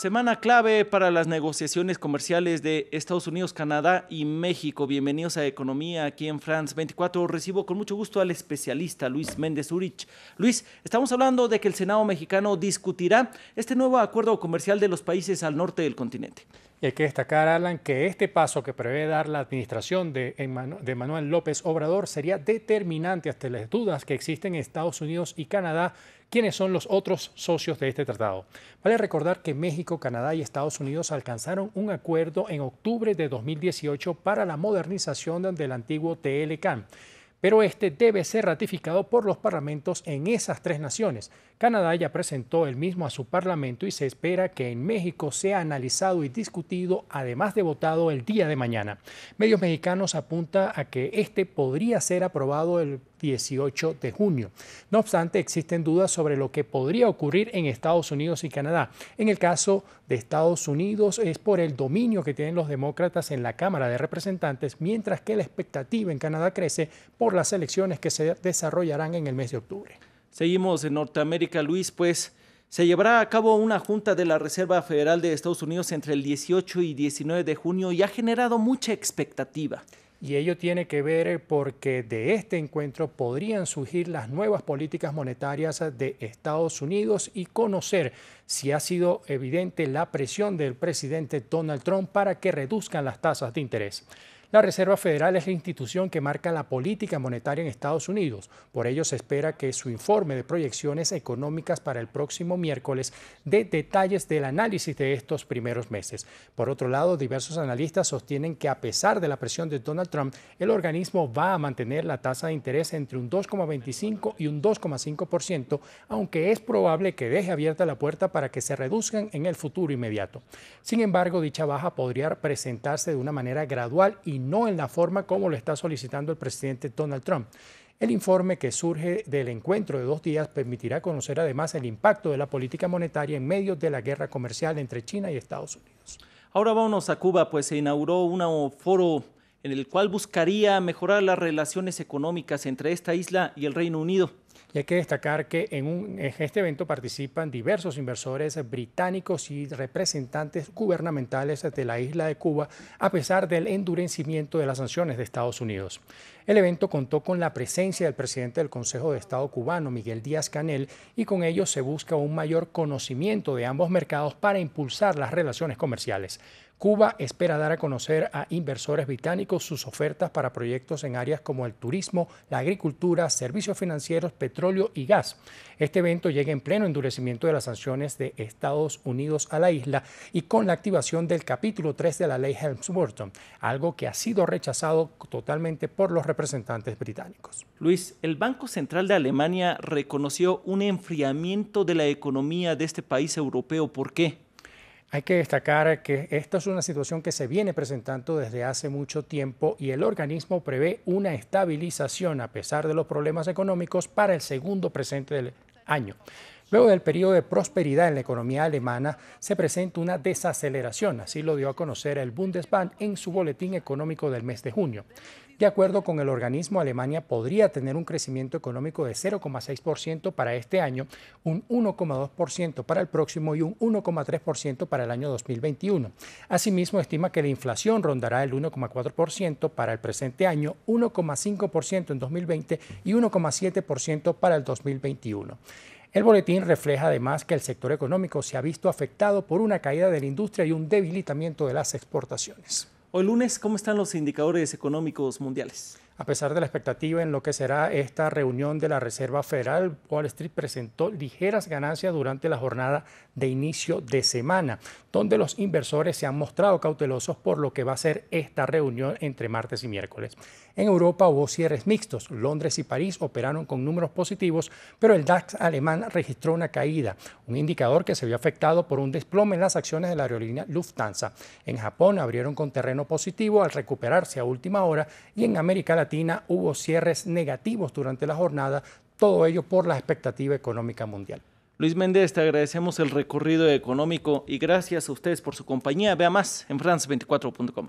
Semana clave para las negociaciones comerciales de Estados Unidos, Canadá y México. Bienvenidos a Economía aquí en France 24. Recibo con mucho gusto al especialista Luis Méndez Urich. Luis, estamos hablando de que el Senado mexicano discutirá este nuevo acuerdo comercial de los países al norte del continente. Y hay que destacar, Alan, que este paso que prevé dar la administración de, de Manuel López Obrador sería determinante hasta las dudas que existen en Estados Unidos y Canadá, quienes son los otros socios de este tratado. Vale recordar que México, Canadá y Estados Unidos alcanzaron un acuerdo en octubre de 2018 para la modernización del antiguo TLCAN pero este debe ser ratificado por los parlamentos en esas tres naciones. Canadá ya presentó el mismo a su parlamento y se espera que en México sea analizado y discutido, además de votado el día de mañana. Medios mexicanos apunta a que este podría ser aprobado el 18 de junio. No obstante, existen dudas sobre lo que podría ocurrir en Estados Unidos y Canadá. En el caso de Estados Unidos es por el dominio que tienen los demócratas en la Cámara de Representantes, mientras que la expectativa en Canadá crece por las elecciones que se desarrollarán en el mes de octubre. Seguimos en Norteamérica, Luis, pues se llevará a cabo una junta de la Reserva Federal de Estados Unidos entre el 18 y 19 de junio y ha generado mucha expectativa y ello tiene que ver eh, porque de este encuentro podrían surgir las nuevas políticas monetarias de Estados Unidos y conocer si ha sido evidente la presión del presidente Donald Trump para que reduzcan las tasas de interés. La Reserva Federal es la institución que marca la política monetaria en Estados Unidos. Por ello se espera que su informe de proyecciones económicas para el próximo miércoles dé detalles del análisis de estos primeros meses. Por otro lado, diversos analistas sostienen que a pesar de la presión de Donald Trump, el organismo va a mantener la tasa de interés entre un 2,25 y un 2,5%, aunque es probable que deje abierta la puerta para que se reduzcan en el futuro inmediato. Sin embargo, dicha baja podría presentarse de una manera gradual y no en la forma como lo está solicitando el presidente Donald Trump. El informe que surge del encuentro de dos días permitirá conocer además el impacto de la política monetaria en medio de la guerra comercial entre China y Estados Unidos. Ahora vámonos a Cuba, pues se inauguró un foro en el cual buscaría mejorar las relaciones económicas entre esta isla y el Reino Unido. Y hay que destacar que en, este evento participan diversos inversores británicos y representantes gubernamentales de la isla de Cuba, a pesar del endurecimiento de las sanciones de Estados Unidos. El evento contó con la presencia del presidente del Consejo de Estado cubano, Miguel Díaz Canel, y con ello se busca un mayor conocimiento de ambos mercados para impulsar las relaciones comerciales. Cuba espera dar a conocer a inversores británicos sus ofertas para proyectos en áreas como el turismo, la agricultura, servicios financieros, petróleo y gas. Este evento llega en pleno endurecimiento de las sanciones de Estados Unidos a la isla y con la activación del capítulo 3 de la ley Helms-Burton, algo que ha sido rechazado totalmente por los representantes británicos. Luis, el Banco Central de Alemania reconoció un enfriamiento de la economía de este país europeo. ¿Por qué? Hay que destacar que esta es una situación que se viene presentando desde hace mucho tiempo y el organismo prevé una estabilización a pesar de los problemas económicos para el segundo presente del año. Luego del periodo de prosperidad en la economía alemana se presenta una desaceleración, así lo dio a conocer el Bundesbank en su boletín económico del mes de junio. De acuerdo con el organismo, Alemania podría tener un crecimiento económico de 0,6% para este año, un 1,2% para el próximo y un 1,3% para el año 2021. Asimismo, estima que la inflación rondará el 1,4% para el presente año, 1,5% en 2020 y 1,7% para el 2021. El boletín refleja además que el sector económico se ha visto afectado por una caída de la industria y un debilitamiento de las exportaciones. Hoy lunes, ¿cómo están los indicadores económicos mundiales? A pesar de la expectativa en lo que será esta reunión de la Reserva Federal, Wall Street presentó ligeras ganancias durante la jornada de inicio de semana, donde los inversores se han mostrado cautelosos por lo que va a ser esta reunión entre martes y miércoles. En Europa hubo cierres mixtos. Londres y París operaron con números positivos, pero el DAX alemán registró una caída, un indicador que se vio afectado por un desplome en las acciones de la aerolínea Lufthansa. En Japón abrieron con terreno positivo al recuperarse a última hora y en América Latina hubo cierres negativos durante la jornada, todo ello por la expectativa económica mundial. Luis Méndez, te agradecemos el recorrido económico y gracias a ustedes por su compañía. Vea más en france24.com.